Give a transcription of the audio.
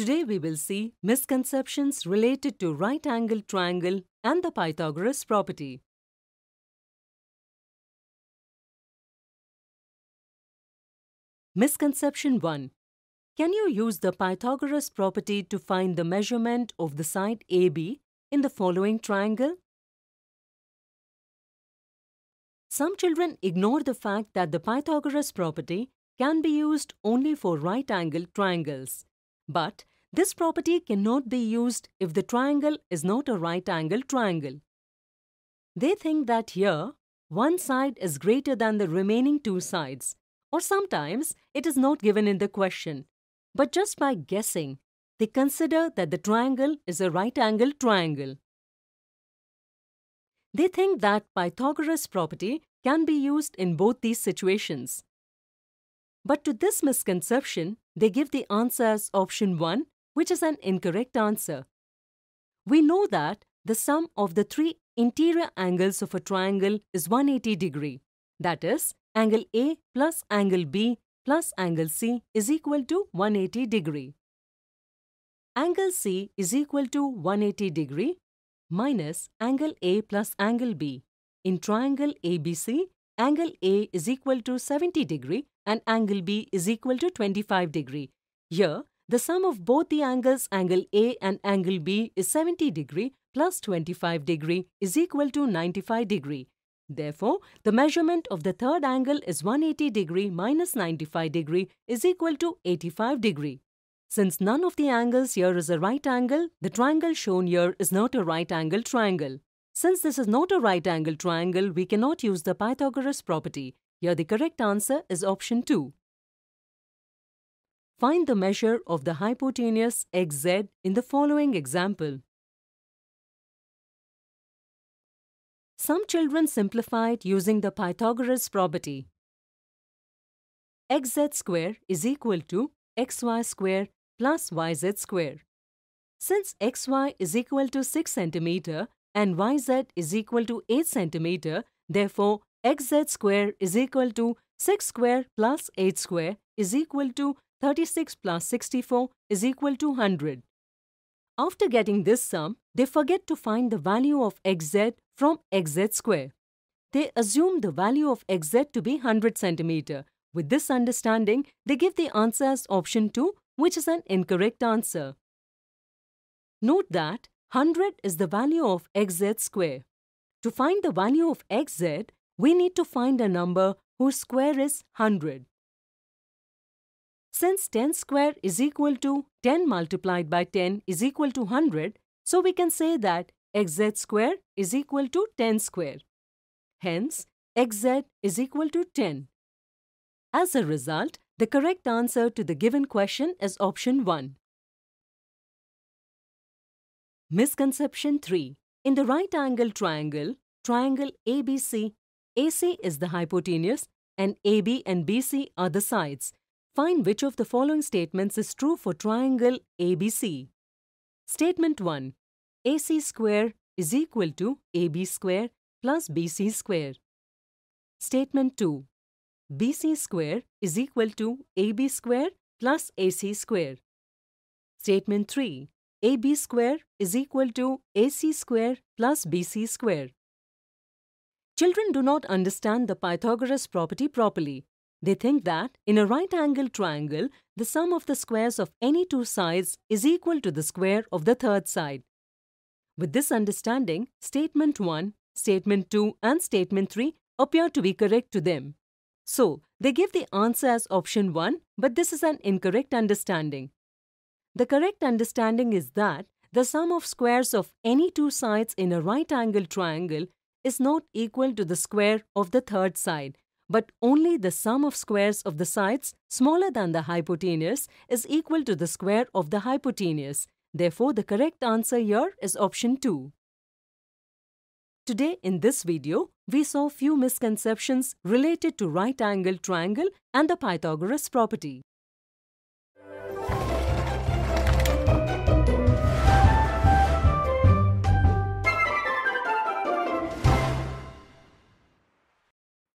Today we will see misconceptions related to right angled triangle and the Pythagoras property. Misconception 1. Can you use the Pythagoras property to find the measurement of the side AB in the following triangle? Some children ignore the fact that the Pythagoras property can be used only for right-angled triangles. But this property cannot be used if the triangle is not a right angle triangle. They think that here, one side is greater than the remaining two sides or sometimes it is not given in the question. But just by guessing, they consider that the triangle is a right angle triangle. They think that Pythagoras property can be used in both these situations. But to this misconception, they give the answer as option 1 which is an incorrect answer. We know that the sum of the three interior angles of a triangle is 180 degree. That is, angle A plus angle B plus angle C is equal to 180 degree. Angle C is equal to 180 degree minus angle A plus angle B. In triangle ABC, angle A is equal to 70 degree and angle B is equal to 25 degree. Here, the sum of both the angles angle A and angle B is 70 degree plus 25 degree is equal to 95 degree. Therefore, the measurement of the third angle is 180 degree minus 95 degree is equal to 85 degree. Since none of the angles here is a right angle, the triangle shown here is not a right angle triangle. Since this is not a right angle triangle, we cannot use the Pythagoras property. Here the correct answer is option 2. Find the measure of the hypotenuse xz in the following example. Some children simplified using the Pythagoras property. xz square is equal to xy square plus yz square. Since xy is equal to 6 cm and yz is equal to 8 cm, therefore xz square is equal to 6 square plus 8 square is equal to 36 plus 64 is equal to 100. After getting this sum, they forget to find the value of xz from xz square. They assume the value of xz to be 100 centimeter. With this understanding, they give the answer as option 2, which is an incorrect answer. Note that 100 is the value of xz square. To find the value of xz, we need to find a number whose square is 100. Since 10 square is equal to 10 multiplied by 10 is equal to 100, so we can say that xz square is equal to 10 square. Hence, xz is equal to 10. As a result, the correct answer to the given question is option 1. Misconception 3. In the right angle triangle, triangle ABC, AC is the hypotenuse and AB and BC are the sides. Find which of the following statements is true for triangle ABC. Statement 1. AC square is equal to AB square plus BC square. Statement 2. BC square is equal to AB square plus AC square. Statement 3. AB square is equal to AC square plus BC square. Children do not understand the Pythagoras property properly. They think that in a right angle triangle, the sum of the squares of any two sides is equal to the square of the third side. With this understanding, statement 1, statement 2 and statement 3 appear to be correct to them. So, they give the answer as option 1, but this is an incorrect understanding. The correct understanding is that the sum of squares of any two sides in a right angle triangle is not equal to the square of the third side but only the sum of squares of the sides smaller than the hypotenuse is equal to the square of the hypotenuse. Therefore, the correct answer here is option 2. Today in this video, we saw few misconceptions related to right angle triangle and the Pythagoras property.